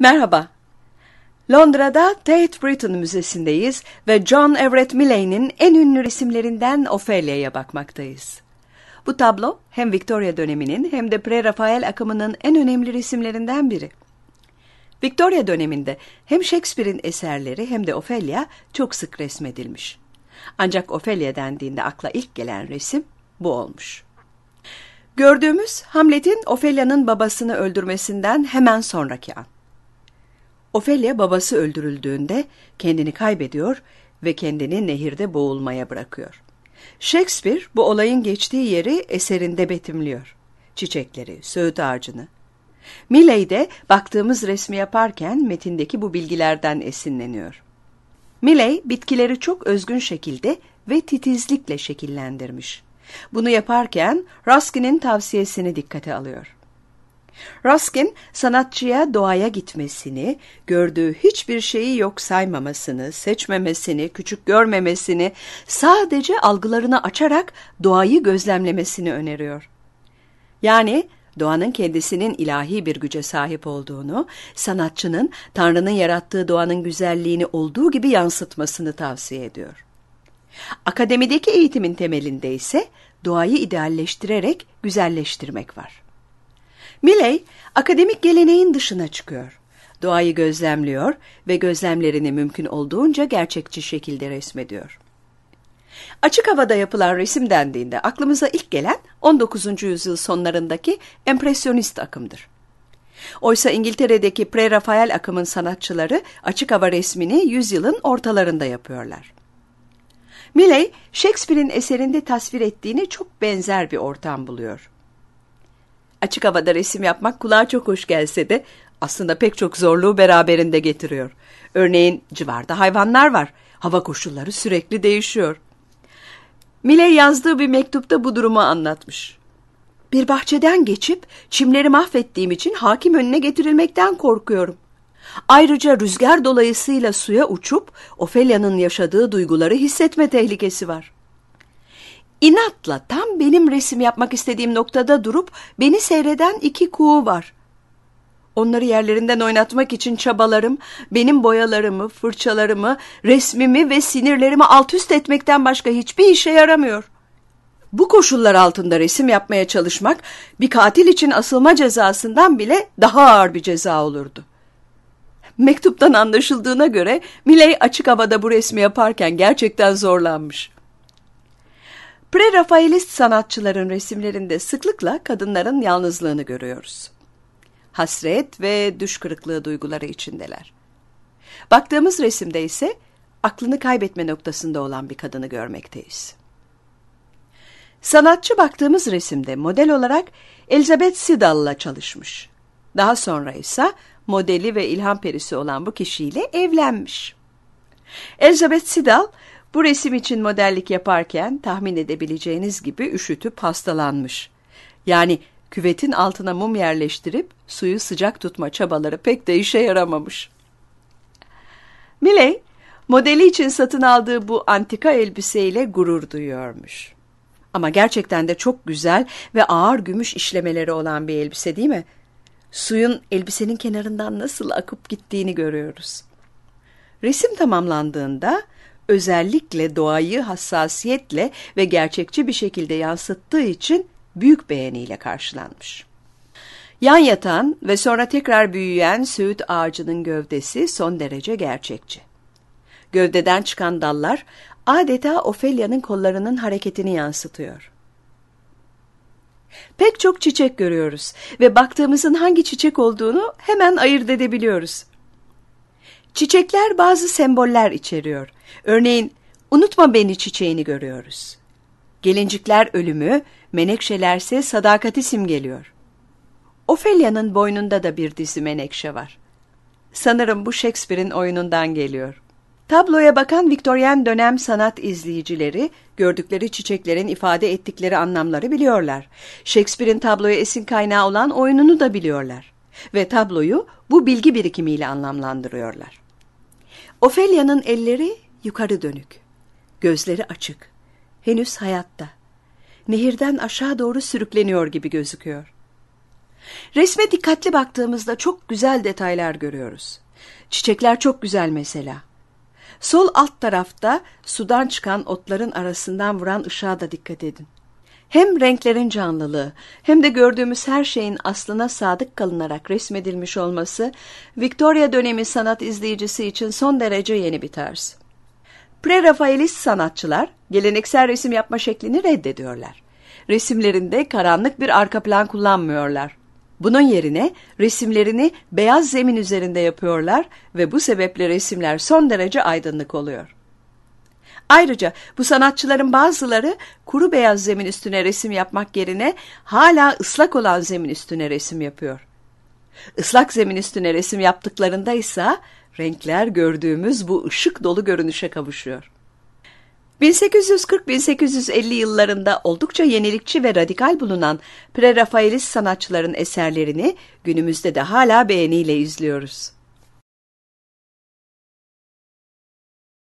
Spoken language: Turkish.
Merhaba. Londra'da Tate Britain Müzesi'ndeyiz ve John Everett Millai'nin en ünlü resimlerinden Ophelia'ya bakmaktayız. Bu tablo hem Victoria döneminin hem de Pre-Rafael akımının en önemli resimlerinden biri. Victoria döneminde hem Shakespeare'in eserleri hem de Ophelia çok sık resmedilmiş. Ancak Ophelia dendiğinde akla ilk gelen resim bu olmuş. Gördüğümüz Hamlet'in Ophelia'nın babasını öldürmesinden hemen sonraki an. Ofelia babası öldürüldüğünde kendini kaybediyor ve kendini nehirde boğulmaya bırakıyor. Shakespeare bu olayın geçtiği yeri eserinde betimliyor. Çiçekleri, söğüt ağacını. Milley de baktığımız resmi yaparken metindeki bu bilgilerden esinleniyor. Milley bitkileri çok özgün şekilde ve titizlikle şekillendirmiş. Bunu yaparken Ruskin'in tavsiyesini dikkate alıyor. Ruskin, sanatçıya doğaya gitmesini, gördüğü hiçbir şeyi yok saymamasını, seçmemesini, küçük görmemesini, sadece algılarını açarak doğayı gözlemlemesini öneriyor. Yani doğanın kendisinin ilahi bir güce sahip olduğunu, sanatçının Tanrı'nın yarattığı doğanın güzelliğini olduğu gibi yansıtmasını tavsiye ediyor. Akademideki eğitimin temelinde ise doğayı idealleştirerek güzelleştirmek var. Milley, akademik geleneğin dışına çıkıyor. Doğayı gözlemliyor ve gözlemlerini mümkün olduğunca gerçekçi şekilde resmediyor. Açık havada yapılan resim dendiğinde aklımıza ilk gelen 19. yüzyıl sonlarındaki empresyonist akımdır. Oysa İngiltere'deki pre-Rafael akımın sanatçıları açık hava resmini yüzyılın ortalarında yapıyorlar. Milley, Shakespeare'in eserinde tasvir ettiğini çok benzer bir ortam buluyor. Açık havada resim yapmak kulağa çok hoş gelse de aslında pek çok zorluğu beraberinde getiriyor. Örneğin civarda hayvanlar var. Hava koşulları sürekli değişiyor. Mile yazdığı bir mektupta bu durumu anlatmış. Bir bahçeden geçip çimleri mahvettiğim için hakim önüne getirilmekten korkuyorum. Ayrıca rüzgar dolayısıyla suya uçup Ofelia'nın yaşadığı duyguları hissetme tehlikesi var. İnatla tam benim resim yapmak istediğim noktada durup beni seyreden iki kuğu var. Onları yerlerinden oynatmak için çabalarım, benim boyalarımı, fırçalarımı, resmimi ve sinirlerimi alt üst etmekten başka hiçbir işe yaramıyor. Bu koşullar altında resim yapmaya çalışmak bir katil için asılma cezasından bile daha ağır bir ceza olurdu. Mektuptan anlaşıldığına göre Miley açık havada bu resmi yaparken gerçekten zorlanmış. Pre-Rafaelist sanatçıların resimlerinde sıklıkla kadınların yalnızlığını görüyoruz. Hasret ve düş kırıklığı duyguları içindeler. Baktığımız resimde ise aklını kaybetme noktasında olan bir kadını görmekteyiz. Sanatçı baktığımız resimde model olarak Elizabeth Sidal'la çalışmış. Daha sonra ise modeli ve ilham perisi olan bu kişiyle evlenmiş. Elizabeth Sidal, bu resim için modellik yaparken tahmin edebileceğiniz gibi üşütüp hastalanmış. Yani küvetin altına mum yerleştirip suyu sıcak tutma çabaları pek de işe yaramamış. Milley, modeli için satın aldığı bu antika elbiseyle gurur duyuyormuş. Ama gerçekten de çok güzel ve ağır gümüş işlemeleri olan bir elbise değil mi? Suyun elbisenin kenarından nasıl akıp gittiğini görüyoruz. Resim tamamlandığında özellikle doğayı hassasiyetle ve gerçekçi bir şekilde yansıttığı için büyük beğeniyle karşılanmış. Yan yatan ve sonra tekrar büyüyen söğüt ağacının gövdesi son derece gerçekçi. Gövdeden çıkan dallar adeta Ofelia'nın kollarının hareketini yansıtıyor. Pek çok çiçek görüyoruz ve baktığımızın hangi çiçek olduğunu hemen ayırt edebiliyoruz. Çiçekler bazı semboller içeriyor. Örneğin unutma beni çiçeğini görüyoruz. Gelincikler ölümü, menekşelerse sadakati simgeliyor. Ofelia'nın boynunda da bir dizi menekşe var. Sanırım bu Shakespeare'in oyunundan geliyor. Tabloya bakan Viktoryen dönem sanat izleyicileri gördükleri çiçeklerin ifade ettikleri anlamları biliyorlar. Shakespeare'in tabloya esin kaynağı olan oyununu da biliyorlar ve tabloyu bu bilgi birikimiyle anlamlandırıyorlar. Ofelia'nın elleri yukarı dönük, gözleri açık, henüz hayatta. Nehirden aşağı doğru sürükleniyor gibi gözüküyor. Resme dikkatli baktığımızda çok güzel detaylar görüyoruz. Çiçekler çok güzel mesela. Sol alt tarafta sudan çıkan otların arasından vuran ışığa da dikkat edin. Hem renklerin canlılığı hem de gördüğümüz her şeyin aslına sadık kalınarak resmedilmiş olması Victoria dönemi sanat izleyicisi için son derece yeni bir tarz. Pre-Rafaelist sanatçılar geleneksel resim yapma şeklini reddediyorlar. Resimlerinde karanlık bir arka plan kullanmıyorlar. Bunun yerine resimlerini beyaz zemin üzerinde yapıyorlar ve bu sebeple resimler son derece aydınlık oluyor. Ayrıca bu sanatçıların bazıları kuru beyaz zemin üstüne resim yapmak yerine hala ıslak olan zemin üstüne resim yapıyor. Islak zemin üstüne resim yaptıklarında ise renkler gördüğümüz bu ışık dolu görünüşe kavuşuyor. 1840-1850 yıllarında oldukça yenilikçi ve radikal bulunan pre-Rafaelist sanatçıların eserlerini günümüzde de hala beğeniyle izliyoruz.